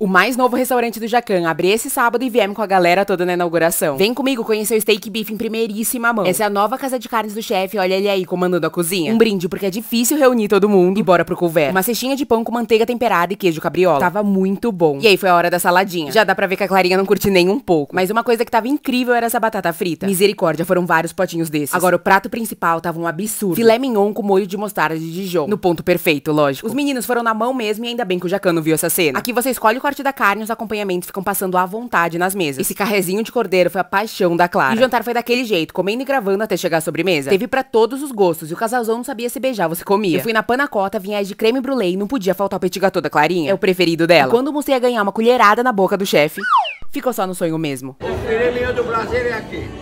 O mais novo restaurante do Jacan abre esse sábado e viemos com a galera toda na inauguração. Vem comigo conhecer o steak beef em primeiríssima mão. Essa é a nova casa de carnes do chefe, olha ele aí comandando a cozinha. Um brinde porque é difícil reunir todo mundo e bora pro couvert. Uma cestinha de pão com manteiga temperada e queijo cabriola. Tava muito bom. E aí foi a hora da saladinha. Já dá pra ver que a Clarinha não curte nem um pouco. Mas uma coisa que tava incrível era essa batata frita. Misericórdia, foram vários potinhos desses. Agora o prato principal tava um absurdo. Filé mignon com molho de mostarda de Dijon. No ponto perfeito, lógico. Os meninos foram na mão mesmo e ainda bem que o Jacan não viu essa cena. Aqui você escolhe qual corte da carne, os acompanhamentos ficam passando à vontade nas mesas. Esse carrezinho de cordeiro foi a paixão da Clara. E o jantar foi daquele jeito, comendo e gravando até chegar à sobremesa. Teve para todos os gostos, e o casalzão não sabia se beijar você comia. Eu fui na panacota, vinhais de creme brulee, e não podia faltar o petit gâteau da Clarinha. É o preferido dela. E quando você ia ganhar uma colherada na boca do chefe, ficou só no sonho mesmo. O do Brasil é aqui.